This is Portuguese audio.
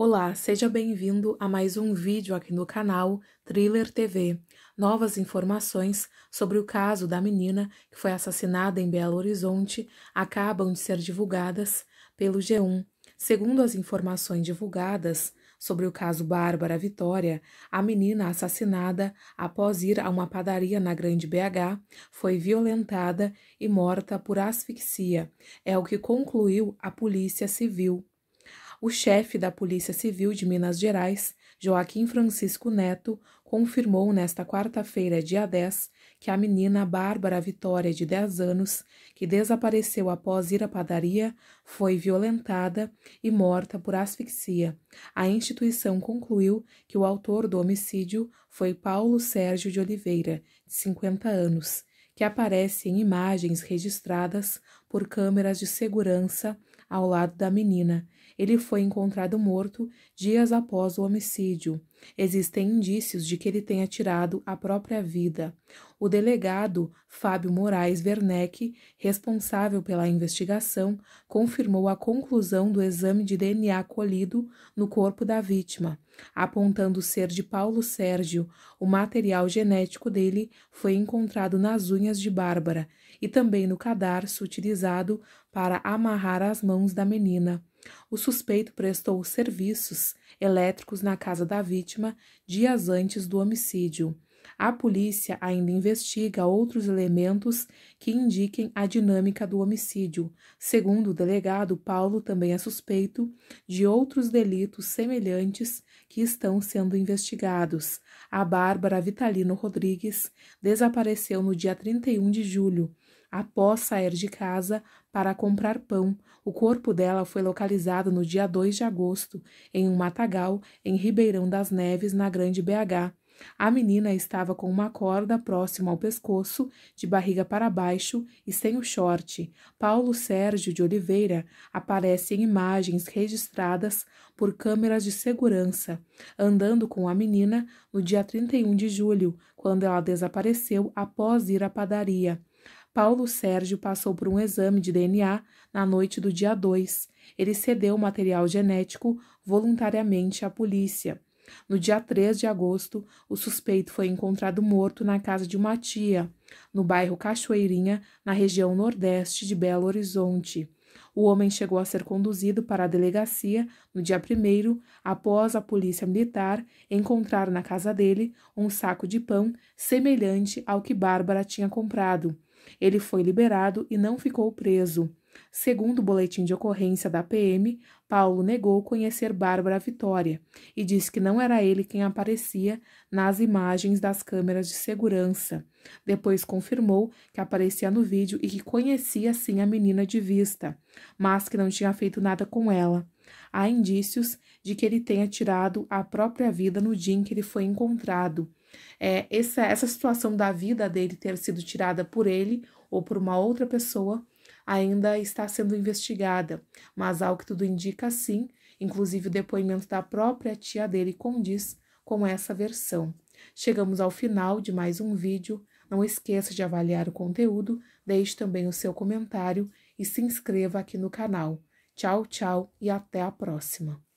Olá, seja bem-vindo a mais um vídeo aqui no canal Thriller TV. Novas informações sobre o caso da menina que foi assassinada em Belo Horizonte acabam de ser divulgadas pelo G1. Segundo as informações divulgadas sobre o caso Bárbara Vitória, a menina assassinada após ir a uma padaria na Grande BH foi violentada e morta por asfixia, é o que concluiu a Polícia Civil o chefe da Polícia Civil de Minas Gerais, Joaquim Francisco Neto, confirmou nesta quarta-feira, dia 10, que a menina Bárbara Vitória, de 10 anos, que desapareceu após ir à padaria, foi violentada e morta por asfixia. A instituição concluiu que o autor do homicídio foi Paulo Sérgio de Oliveira, de 50 anos, que aparece em imagens registradas por câmeras de segurança ao lado da menina. Ele foi encontrado morto dias após o homicídio. Existem indícios de que ele tenha tirado a própria vida. O delegado Fábio Moraes Werneck, responsável pela investigação, confirmou a conclusão do exame de DNA colhido no corpo da vítima, apontando ser de Paulo Sérgio. O material genético dele foi encontrado nas unhas de Bárbara e também no cadarço utilizado utilizado para amarrar as mãos da menina. O suspeito prestou serviços elétricos na casa da vítima dias antes do homicídio. A polícia ainda investiga outros elementos que indiquem a dinâmica do homicídio. Segundo o delegado, Paulo também é suspeito de outros delitos semelhantes que estão sendo investigados. A Bárbara Vitalino Rodrigues desapareceu no dia 31 de julho. Após sair de casa para comprar pão, o corpo dela foi localizado no dia 2 de agosto, em um matagal em Ribeirão das Neves, na Grande BH. A menina estava com uma corda próxima ao pescoço, de barriga para baixo e sem o short. Paulo Sérgio de Oliveira aparece em imagens registradas por câmeras de segurança, andando com a menina no dia 31 de julho, quando ela desapareceu após ir à padaria. Paulo Sérgio passou por um exame de DNA na noite do dia 2. Ele cedeu o material genético voluntariamente à polícia. No dia 3 de agosto, o suspeito foi encontrado morto na casa de uma tia, no bairro Cachoeirinha, na região nordeste de Belo Horizonte. O homem chegou a ser conduzido para a delegacia no dia 1 após a polícia militar encontrar na casa dele um saco de pão semelhante ao que Bárbara tinha comprado. Ele foi liberado e não ficou preso. Segundo o boletim de ocorrência da PM, Paulo negou conhecer Bárbara Vitória e disse que não era ele quem aparecia nas imagens das câmeras de segurança. Depois confirmou que aparecia no vídeo e que conhecia sim a menina de vista, mas que não tinha feito nada com ela. Há indícios de que ele tenha tirado a própria vida no dia em que ele foi encontrado. É, essa, essa situação da vida dele ter sido tirada por ele ou por uma outra pessoa ainda está sendo investigada, mas ao que tudo indica, sim, inclusive o depoimento da própria tia dele condiz com essa versão. Chegamos ao final de mais um vídeo. Não esqueça de avaliar o conteúdo, deixe também o seu comentário e se inscreva aqui no canal. Tchau, tchau e até a próxima!